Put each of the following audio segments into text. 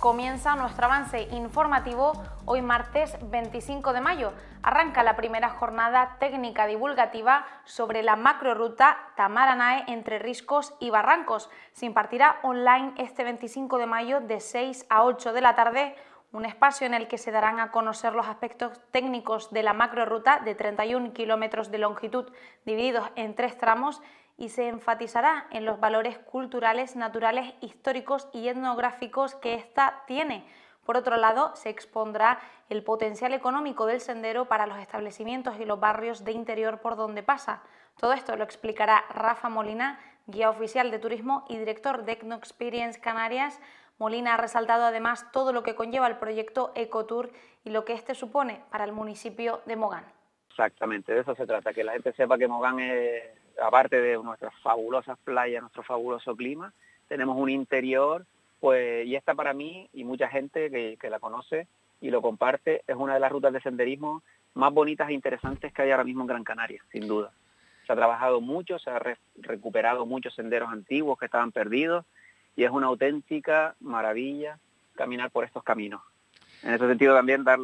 comienza nuestro avance informativo hoy martes 25 de mayo. Arranca la primera jornada técnica divulgativa sobre la macroruta Tamaranae entre Riscos y Barrancos. Se impartirá online este 25 de mayo de 6 a 8 de la tarde un espacio en el que se darán a conocer los aspectos técnicos de la macroruta de 31 kilómetros de longitud divididos en tres tramos y se enfatizará en los valores culturales, naturales, históricos y etnográficos que ésta tiene. Por otro lado, se expondrá el potencial económico del sendero para los establecimientos y los barrios de interior por donde pasa. Todo esto lo explicará Rafa Molina, guía oficial de turismo y director de Ecno Experience Canarias. Molina ha resaltado además todo lo que conlleva el proyecto Ecotour y lo que este supone para el municipio de Mogán. Exactamente, de eso se trata, que la gente sepa que Mogán es aparte de nuestras fabulosas playas, nuestro fabuloso clima, tenemos un interior, pues, y esta para mí y mucha gente que, la conoce y lo comparte, es una de las rutas de senderismo más bonitas e interesantes que hay ahora mismo en Gran Canaria, sin duda. Se ha trabajado mucho, se ha recuperado muchos senderos antiguos que estaban perdidos y es una auténtica maravilla caminar por estos caminos. En ese sentido también dar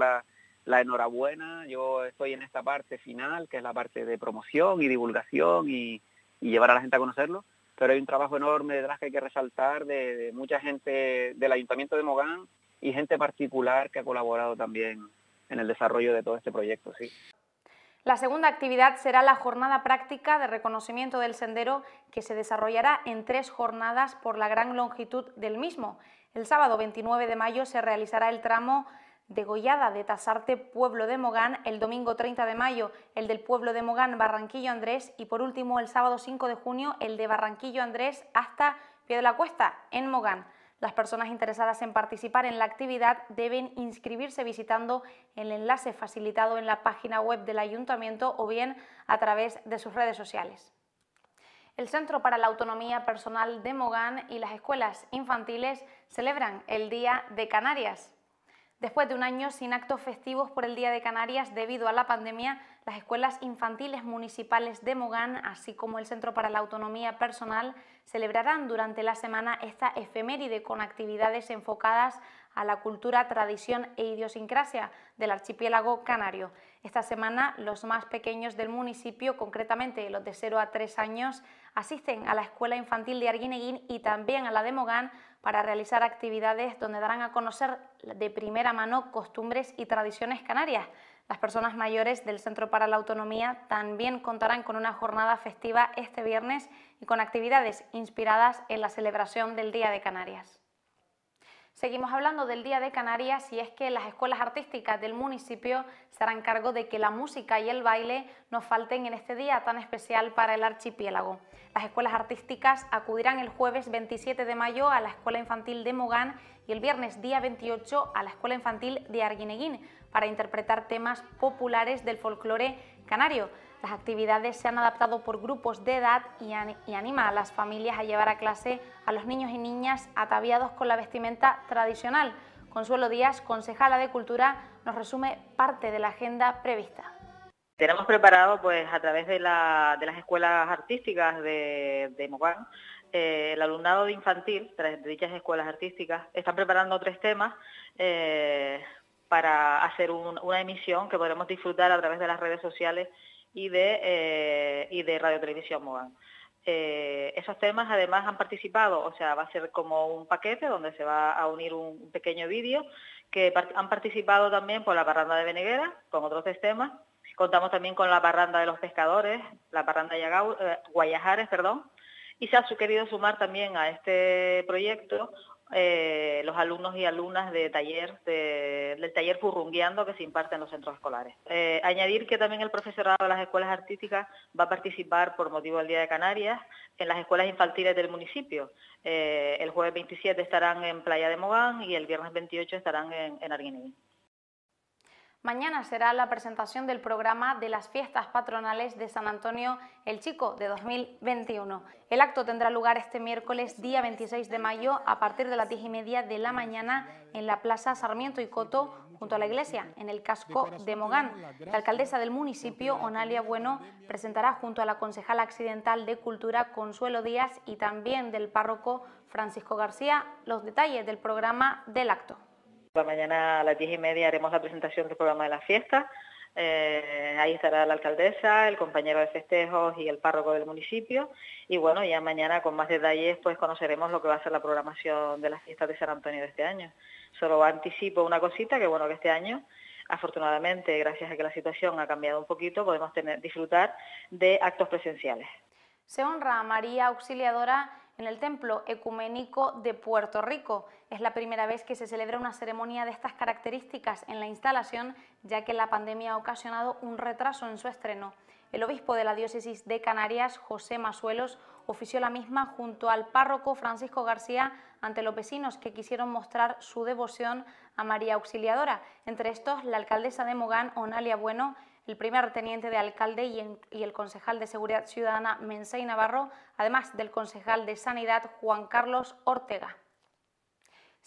la enhorabuena. Yo estoy en esta parte final, que es la parte de promoción y divulgación y, llevar a la gente a conocerlo, pero hay un trabajo enorme detrás que hay que resaltar de, mucha gente del Ayuntamiento de Mogán y gente particular que ha colaborado también en el desarrollo de todo este proyecto. Sí. La segunda actividad será la jornada práctica de reconocimiento del sendero que se desarrollará en tres jornadas por la gran longitud del mismo. El sábado 29 de mayo se realizará el tramo degollada de Tasarte Pueblo de Mogán el domingo 30 de mayo, el del Pueblo de Mogán Barranquillo Andrés y por último el sábado 5 de junio el de Barranquillo Andrés hasta Pie de la Cuesta en Mogán. Las personas interesadas en participar en la actividad deben inscribirse visitando el enlace facilitado en la página web del ayuntamiento o bien a través de sus redes sociales. El Centro para la Autonomía Personal de Mogán y las escuelas infantiles celebran el Día de Canarias. Después de un año sin actos festivos por el Día de Canarias debido a la pandemia, las escuelas infantiles municipales de Mogán, así como el Centro para la Autonomía Personal, celebrarán durante la semana esta efeméride con actividades enfocadas a la cultura, tradición e idiosincrasia del archipiélago canario. Esta semana los más pequeños del municipio, concretamente los de 0 a 3 años, asisten a la Escuela Infantil de Arguineguín y también a la de Mogán para realizar actividades donde darán a conocer de primera mano costumbres y tradiciones canarias. Las personas mayores del Centro para la Autonomía también contarán con una jornada festiva este viernes y con actividades inspiradas en la celebración del Día de Canarias. Seguimos hablando del Día de Canarias y es que las escuelas artísticas del municipio se harán cargo de que la música y el baile nos falten en este día tan especial para el archipiélago. Las escuelas artísticas acudirán el jueves 27 de mayo a la Escuela Infantil de Mogán y el viernes día 28 a la Escuela Infantil de Arguineguín para interpretar temas populares del folclore canario. Las actividades se han adaptado por grupos de edad y, anima a las familias a llevar a clase a los niños y niñas ataviados con la vestimenta tradicional. Consuelo Díaz, concejala de Cultura, nos resume parte de la agenda prevista. Tenemos preparado, pues, a través de, las escuelas artísticas de, de eh, el alumnado de infantil de dichas escuelas artísticas están preparando tres temas eh, para hacer una emisión que podremos disfrutar a través de las redes sociales y de, eh, y de Radio Televisión Mogán. Eh, esos temas además han participado, o sea, va a ser como un paquete donde se va a unir un pequeño vídeo, que han participado también por la barranda de Beneguera, con otros tres temas. Contamos también con la barranda de los pescadores, la barranda de eh, Guayajares, perdón. Y se ha querido sumar también a este proyecto eh, los alumnos y alumnas de taller, del taller Furrungueando que se imparten en los centros escolares. Eh, añadir que también el profesorado de las escuelas artísticas va a participar por motivo del Día de Canarias en las escuelas infantiles del municipio. Eh, el jueves 27 estarán en Playa de Mogán y el viernes 28 estarán en, en Mañana será la presentación del programa de las fiestas patronales de San Antonio el Chico de 2021. El acto tendrá lugar este miércoles, día 26 de mayo, a partir de las 10 y media de la mañana en la Plaza Sarmiento y Coto, junto a la iglesia, en el casco de Mogán. La alcaldesa del municipio, Onalia Bueno, presentará junto a la concejala accidental de Cultura, Consuelo Díaz, y también del párroco Francisco García, los detalles del programa del acto. Pues mañana a las diez y media haremos la presentación del programa de la fiesta. Eh, ahí estará la alcaldesa, el compañero de festejos y el párroco del municipio. Y bueno, ya mañana con más detalles pues conoceremos lo que va a ser la programación de las fiestas de San Antonio de este año. Solo anticipo una cosita, que bueno, que este año afortunadamente, gracias a que la situación ha cambiado un poquito, podemos disfrutar de actos presenciales. Se honra a María Auxiliadora en el Templo Ecuménico de Puerto Rico es la primera vez que se celebra una ceremonia de estas características en la instalación, ya que la pandemia ha ocasionado un retraso en su estreno. El obispo de la diócesis de Canarias, José Masuelos, ofició la misma junto al párroco Francisco García ante los vecinos que quisieron mostrar su devoción a María Auxiliadora, entre estos la alcaldesa de Mogán, Onalia Bueno, el primer teniente de alcalde y, el concejal de Seguridad Ciudadana Mensei Navarro, además del concejal de Sanidad Juan Carlos Ortega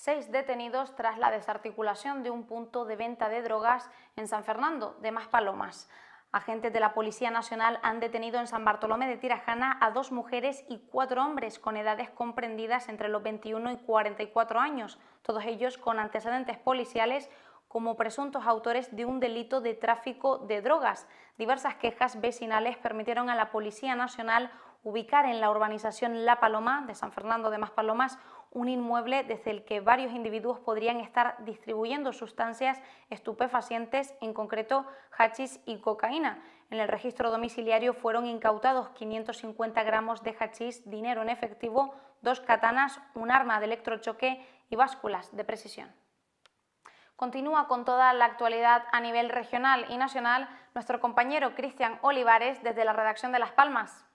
seis detenidos tras la desarticulación de un punto de venta de drogas en San Fernando de Palomas. Agentes de la Policía Nacional han detenido en San Bartolomé de Tirajana a dos mujeres y cuatro hombres con edades comprendidas entre los 21 y 44 años, todos ellos con antecedentes policiales como presuntos autores de un delito de tráfico de drogas. Diversas quejas vecinales permitieron a la Policía Nacional ubicar en la urbanización La Paloma de San Fernando de Maspalomas un inmueble desde el que varios individuos podrían estar distribuyendo sustancias estupefacientes, en concreto hachís y cocaína. En el registro domiciliario fueron incautados 550 gramos de hachís, dinero en efectivo, dos katanas, un arma de electrochoque y básculas de precisión. Continúa con toda la actualidad a nivel regional y nacional nuestro compañero Cristian Olivares desde la redacción de Las Palmas.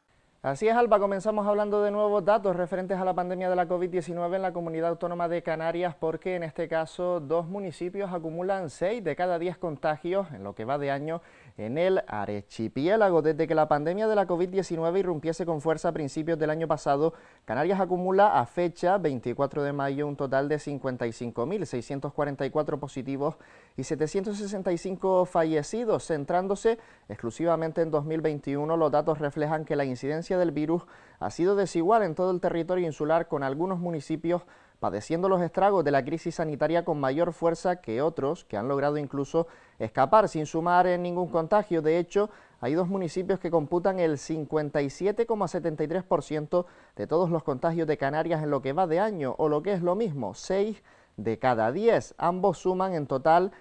Así es, Alba, comenzamos hablando de nuevos datos referentes a la pandemia de la COVID-19 en la comunidad autónoma de Canarias, porque en este caso dos municipios acumulan seis de cada diez contagios en lo que va de año en el archipiélago. Desde que la pandemia de la COVID-19 irrumpiese con fuerza a principios del año pasado, Canarias acumula a fecha 24 de mayo un total de 55.644 positivos y 765 fallecidos, centrándose exclusivamente en 2021. Los datos reflejan que la incidencia del virus ha sido desigual en todo el territorio insular, con algunos municipios padeciendo los estragos de la crisis sanitaria con mayor fuerza que otros que han logrado incluso escapar sin sumar en eh, ningún contagio. De hecho, hay dos municipios que computan el 57,73% de todos los contagios de Canarias en lo que va de año, o lo que es lo mismo, 6 de cada 10. Ambos suman en total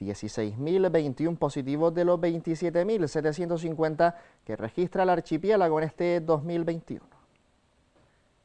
16.021 positivos de los 27.750 que registra el archipiélago en este 2021.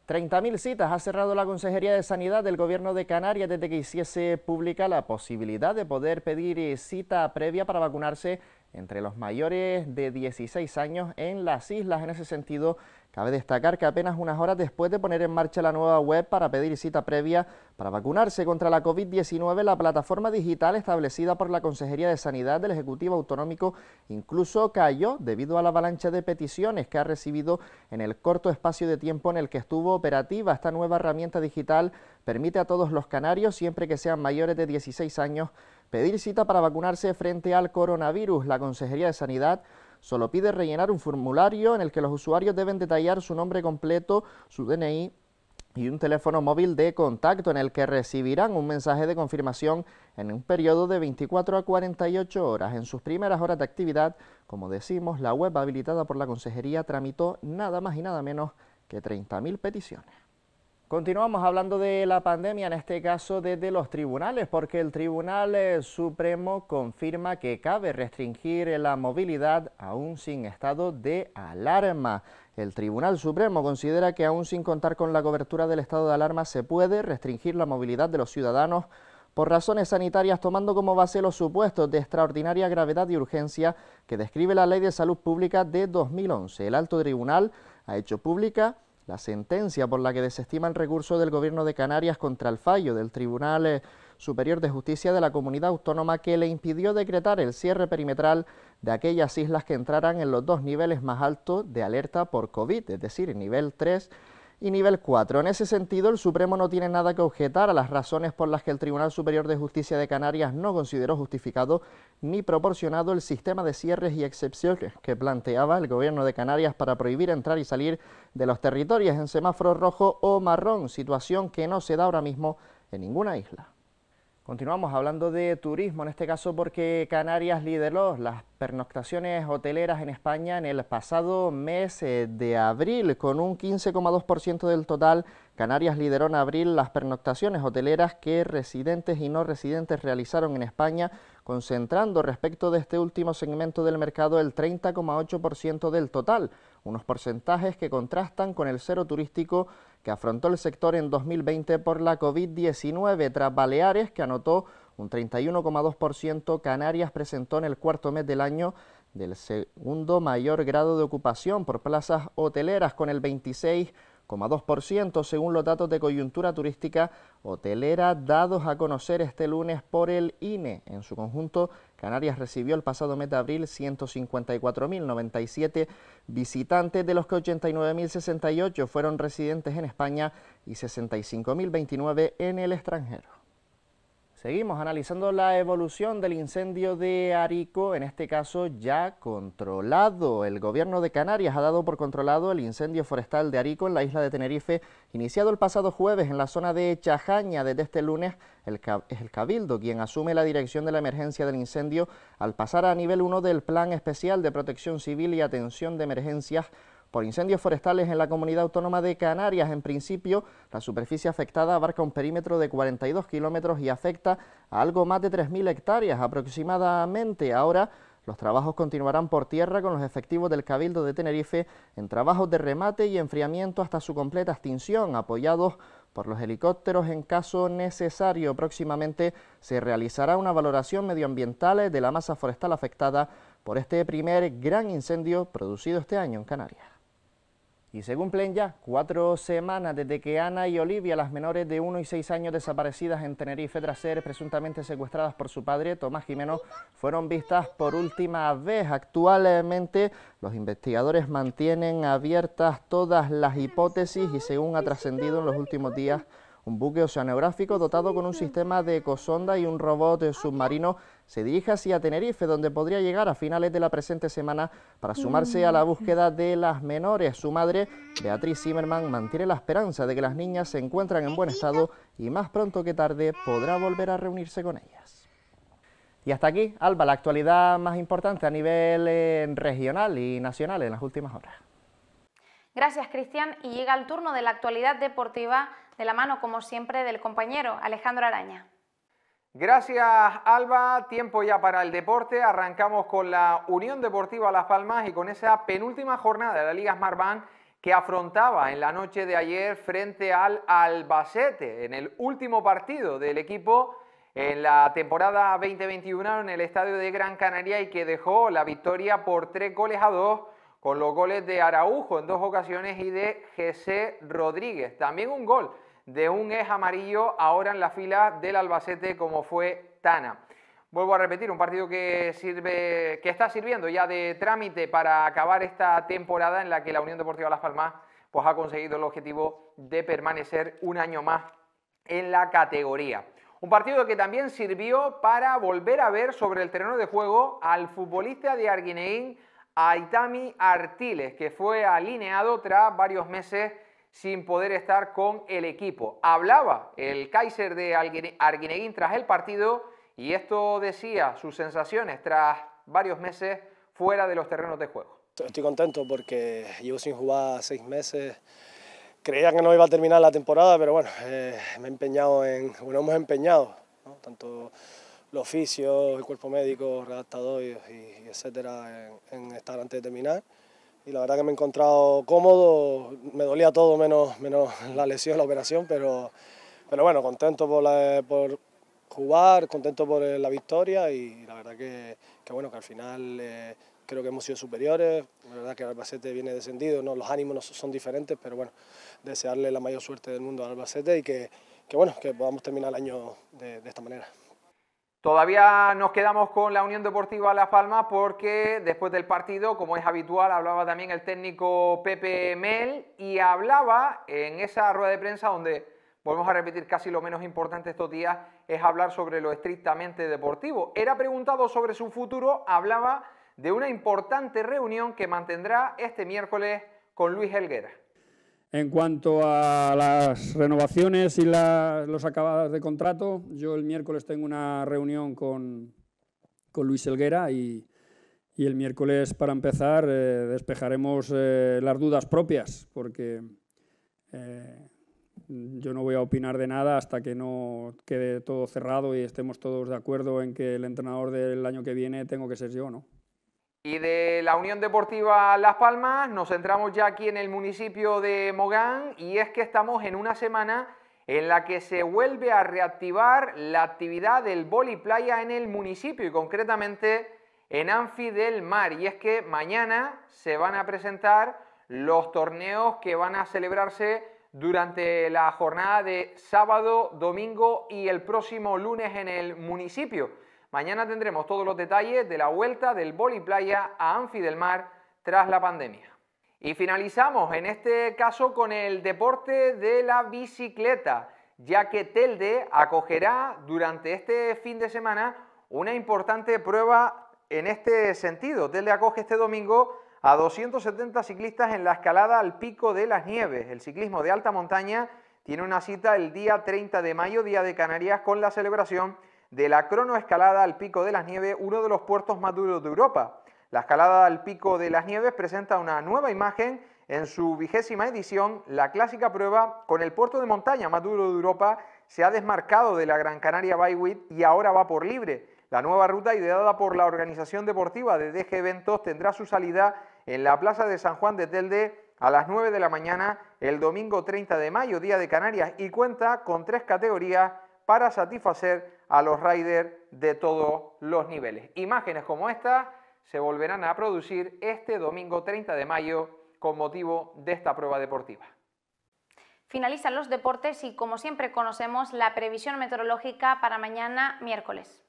30.000 citas ha cerrado la Consejería de Sanidad del Gobierno de Canarias desde que hiciese pública la posibilidad de poder pedir eh, cita previa para vacunarse entre los mayores de 16 años en las islas. En ese sentido, Cabe destacar que apenas unas horas después de poner en marcha la nueva web para pedir cita previa para vacunarse contra la COVID-19, la plataforma digital establecida por la Consejería de Sanidad del Ejecutivo Autonómico incluso cayó debido a la avalancha de peticiones que ha recibido en el corto espacio de tiempo en el que estuvo operativa. Esta nueva herramienta digital permite a todos los canarios, siempre que sean mayores de 16 años, pedir cita para vacunarse frente al coronavirus. La Consejería de Sanidad Solo pide rellenar un formulario en el que los usuarios deben detallar su nombre completo, su DNI y un teléfono móvil de contacto en el que recibirán un mensaje de confirmación en un periodo de 24 a 48 horas. En sus primeras horas de actividad, como decimos, la web habilitada por la Consejería tramitó nada más y nada menos que 30.000 peticiones. Continuamos hablando de la pandemia, en este caso desde los tribunales, porque el Tribunal eh, Supremo confirma que cabe restringir la movilidad aún sin estado de alarma. El Tribunal Supremo considera que aún sin contar con la cobertura del estado de alarma se puede restringir la movilidad de los ciudadanos por razones sanitarias, tomando como base los supuestos de extraordinaria gravedad y urgencia que describe la Ley de Salud Pública de 2011. El alto tribunal ha hecho pública la sentencia por la que desestima el recurso del Gobierno de Canarias contra el fallo del Tribunal eh, Superior de Justicia de la Comunidad Autónoma que le impidió decretar el cierre perimetral de aquellas islas que entraran en los dos niveles más altos de alerta por COVID, es decir, nivel 3 y nivel 4. En ese sentido, el Supremo no tiene nada que objetar a las razones por las que el Tribunal Superior de Justicia de Canarias no consideró justificado ni proporcionado el sistema de cierres y excepciones que planteaba el Gobierno de Canarias para prohibir entrar y salir de los territorios en semáforo rojo o marrón, situación que no se da ahora mismo en ninguna isla. Continuamos hablando de turismo, en este caso porque Canarias lideró las pernoctaciones hoteleras en España en el pasado mes eh, de abril, con un 15,2% del total. Canarias lideró en abril las pernoctaciones hoteleras que residentes y no residentes realizaron en España, concentrando respecto de este último segmento del mercado el 30,8% del total, unos porcentajes que contrastan con el cero turístico que afrontó el sector en 2020 por la COVID-19 tras Baleares, que anotó un 31,2%, Canarias presentó en el cuarto mes del año del segundo mayor grado de ocupación por plazas hoteleras con el 26,2% según los datos de coyuntura turística hotelera dados a conocer este lunes por el INE. En su conjunto, Canarias recibió el pasado mes de abril 154.097 visitantes, de los que 89.068 fueron residentes en España y 65.029 en el extranjero. Seguimos analizando la evolución del incendio de Arico, en este caso ya controlado. El gobierno de Canarias ha dado por controlado el incendio forestal de Arico en la isla de Tenerife, iniciado el pasado jueves en la zona de Chajaña. Desde este lunes el, es el Cabildo quien asume la dirección de la emergencia del incendio al pasar a nivel 1 del Plan Especial de Protección Civil y Atención de Emergencias por incendios forestales en la comunidad autónoma de Canarias. En principio, la superficie afectada abarca un perímetro de 42 kilómetros y afecta a algo más de 3.000 hectáreas aproximadamente. Ahora, los trabajos continuarán por tierra con los efectivos del Cabildo de Tenerife en trabajos de remate y enfriamiento hasta su completa extinción, apoyados por los helicópteros en caso necesario. Próximamente se realizará una valoración medioambiental de la masa forestal afectada por este primer gran incendio producido este año en Canarias. Y según Plenya, ya cuatro semanas desde que Ana y Olivia, las menores de 1 y 6 años desaparecidas en Tenerife tras ser presuntamente secuestradas por su padre, Tomás Jimeno, fueron vistas por última vez. Actualmente los investigadores mantienen abiertas todas las hipótesis y según ha trascendido en los últimos días, un buque oceanográfico dotado con un sistema de ecosonda y un robot submarino se dirige hacia Tenerife, donde podría llegar a finales de la presente semana para sumarse a la mm. búsqueda de las menores. Su madre, Beatriz Zimmerman, mantiene la esperanza de que las niñas se encuentran en buen estado y más pronto que tarde podrá volver a reunirse con ellas. Y hasta aquí, Alba, la actualidad más importante a nivel eh, regional y nacional en las últimas horas. Gracias, Cristian. Y llega el turno de la actualidad deportiva de la mano, como siempre, del compañero Alejandro Araña. Gracias Alba, tiempo ya para el deporte, arrancamos con la Unión Deportiva Las Palmas y con esa penúltima jornada de la Liga Smartbank que afrontaba en la noche de ayer frente al Albacete en el último partido del equipo en la temporada 2021 en el estadio de Gran Canaria y que dejó la victoria por tres goles a dos con los goles de Araujo en dos ocasiones y de Gc Rodríguez, también un gol de un eje amarillo ahora en la fila del Albacete como fue Tana. Vuelvo a repetir, un partido que, sirve, que está sirviendo ya de trámite para acabar esta temporada en la que la Unión Deportiva Las Palmas pues, ha conseguido el objetivo de permanecer un año más en la categoría. Un partido que también sirvió para volver a ver sobre el terreno de juego al futbolista de Arguineín, Aitami Artiles, que fue alineado tras varios meses sin poder estar con el equipo. Hablaba el Kaiser de Arguineguín tras el partido y esto decía sus sensaciones tras varios meses fuera de los terrenos de juego. Estoy contento porque llevo sin jugar seis meses. Creía que no iba a terminar la temporada, pero bueno, eh, me he empeñado en, bueno, hemos empeñado, tanto los oficios, el cuerpo médico, redactadores, y, etcétera, en estar antes de terminar y la verdad que me he encontrado cómodo, me dolía todo menos, menos la lesión, la operación, pero, pero bueno, contento por, por jugar, contento por eh, la victoria y la verdad que, bueno, que al final eh, creo que hemos sido superiores, la verdad que Albacete viene descendido, ¿no? los ánimos son diferentes, pero bueno, desearle la mayor suerte del mundo a Albacete y que, bueno, que podamos terminar el año de esta manera. Todavía nos quedamos con la Unión Deportiva Las Palmas porque después del partido, como es habitual, hablaba también el técnico Pepe Mel y hablaba en esa rueda de prensa donde volvemos a repetir casi lo menos importante estos días es hablar sobre lo estrictamente deportivo. Era preguntado sobre su futuro, hablaba de una importante reunión que mantendrá este miércoles con Luis Helguera. En cuanto a las renovaciones y los acabados de contrato, yo el miércoles tengo una reunión con, Luis Helguera y, el miércoles, para empezar, eh, despejaremos eh, las dudas propias, porque eh, yo no voy a opinar de nada hasta que no quede todo cerrado y estemos todos de acuerdo en que el entrenador del año que viene tengo que ser yo, ¿no? Y de la Unión Deportiva Las Palmas nos centramos ya aquí en el municipio de Mogán y es que estamos en una semana en la que se vuelve a reactivar la actividad del boli playa en el municipio y concretamente en Anfi del Mar. Y es que mañana se van a presentar los torneos que van a celebrarse durante la jornada de sábado, domingo y el próximo lunes en el municipio. Mañana tendremos todos los detalles de la vuelta del boli playa a Anfi del Mar tras la pandemia. Y finalizamos en este caso con el deporte de la bicicleta, ya que Telde acogerá durante este fin de semana una importante prueba en este sentido. Telde acoge este domingo a 270 ciclistas en la escalada al pico de las nieves. El ciclismo de alta montaña tiene una cita el día 30 de mayo, día de Canarias, con la celebración de la cronoescalada al pico de las nieves, uno de los puertos más duros de Europa. La escalada al pico de las nieves presenta una nueva imagen en su vigésima edición, la clásica prueba con el puerto de montaña más duro de Europa se ha desmarcado de la Gran Canaria Bywit y ahora va por libre. La nueva ruta ideada por la organización deportiva de DG Eventos tendrá su salida en la plaza de San Juan de Telde a las 9 de la mañana el domingo 30 de mayo, día de Canarias, y cuenta con tres categorías para satisfacer a los riders de todos los niveles. Imágenes como esta se volverán a producir este domingo 30 de mayo con motivo de esta prueba deportiva. Finalizan los deportes y como siempre conocemos la previsión meteorológica para mañana miércoles.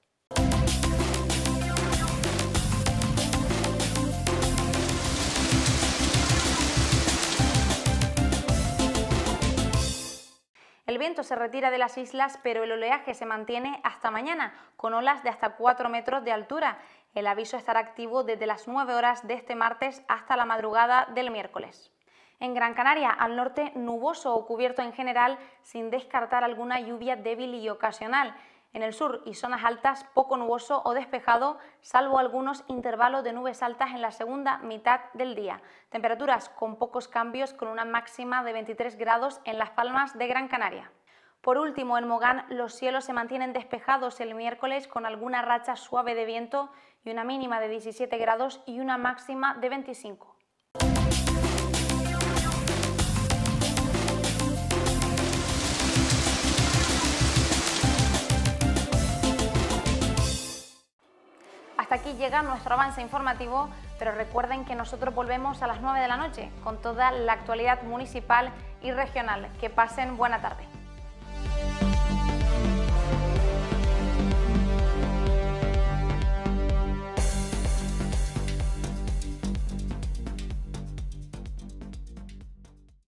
El viento se retira de las islas, pero el oleaje se mantiene hasta mañana, con olas de hasta 4 metros de altura. El aviso estará activo desde las 9 horas de este martes hasta la madrugada del miércoles. En Gran Canaria, al norte, nuboso o cubierto en general, sin descartar alguna lluvia débil y ocasional. En el sur y zonas altas, poco nuboso o despejado, salvo algunos intervalos de nubes altas en la segunda mitad del día. Temperaturas con pocos cambios, con una máxima de 23 grados en Las Palmas de Gran Canaria. Por último, en Mogán los cielos se mantienen despejados el miércoles con alguna racha suave de viento y una mínima de 17 grados y una máxima de 25. hasta aquí llega nuestro avance informativo, pero recuerden que nosotros volvemos a las 9 de la noche con toda la actualidad municipal y regional. Que pasen buena tarde.